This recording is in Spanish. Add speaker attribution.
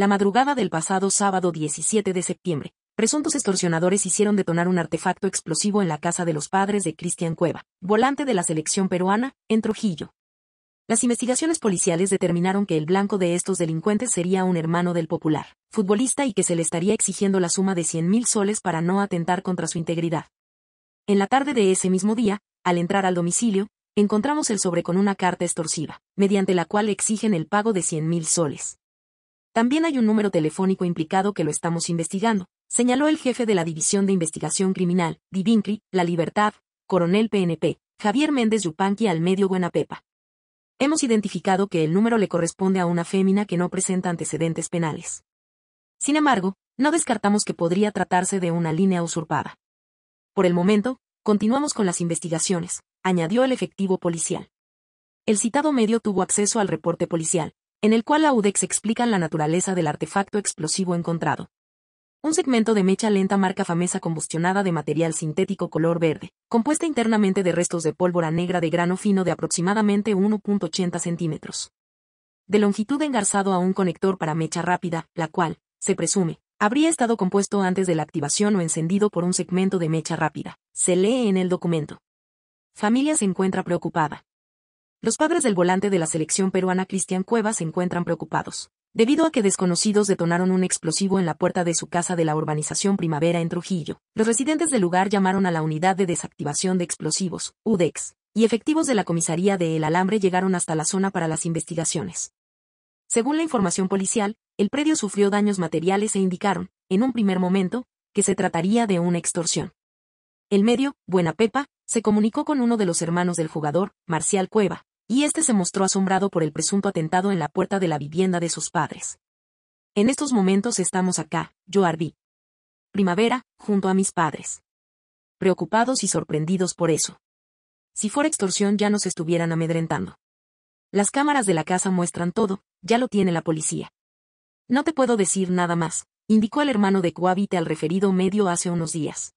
Speaker 1: La madrugada del pasado sábado 17 de septiembre, presuntos extorsionadores hicieron detonar un artefacto explosivo en la casa de los padres de Cristian Cueva, volante de la selección peruana, en Trujillo. Las investigaciones policiales determinaron que el blanco de estos delincuentes sería un hermano del popular, futbolista y que se le estaría exigiendo la suma de 100 mil soles para no atentar contra su integridad. En la tarde de ese mismo día, al entrar al domicilio, encontramos el sobre con una carta extorsiva, mediante la cual exigen el pago de 100 mil soles. También hay un número telefónico implicado que lo estamos investigando, señaló el jefe de la División de Investigación Criminal, Divincri, La Libertad, coronel PNP, Javier Méndez Yupanqui al medio Buenapepa. Hemos identificado que el número le corresponde a una fémina que no presenta antecedentes penales. Sin embargo, no descartamos que podría tratarse de una línea usurpada. Por el momento, continuamos con las investigaciones, añadió el efectivo policial. El citado medio tuvo acceso al reporte policial, en el cual la UDEX explica la naturaleza del artefacto explosivo encontrado. Un segmento de mecha lenta marca famesa combustionada de material sintético color verde, compuesta internamente de restos de pólvora negra de grano fino de aproximadamente 1.80 centímetros. De longitud engarzado a un conector para mecha rápida, la cual, se presume, habría estado compuesto antes de la activación o encendido por un segmento de mecha rápida. Se lee en el documento. Familia se encuentra preocupada, los padres del volante de la selección peruana Cristian Cueva se encuentran preocupados, debido a que desconocidos detonaron un explosivo en la puerta de su casa de la urbanización Primavera en Trujillo. Los residentes del lugar llamaron a la Unidad de Desactivación de Explosivos, UDEX, y efectivos de la comisaría de El Alambre llegaron hasta la zona para las investigaciones. Según la información policial, el predio sufrió daños materiales e indicaron, en un primer momento, que se trataría de una extorsión. El medio, Buena Pepa, se comunicó con uno de los hermanos del jugador, Marcial Cueva, y este se mostró asombrado por el presunto atentado en la puerta de la vivienda de sus padres. En estos momentos estamos acá, yo ardí. Primavera, junto a mis padres. Preocupados y sorprendidos por eso. Si fuera extorsión ya nos estuvieran amedrentando. Las cámaras de la casa muestran todo, ya lo tiene la policía. No te puedo decir nada más, indicó el hermano de Coavite al referido medio hace unos días.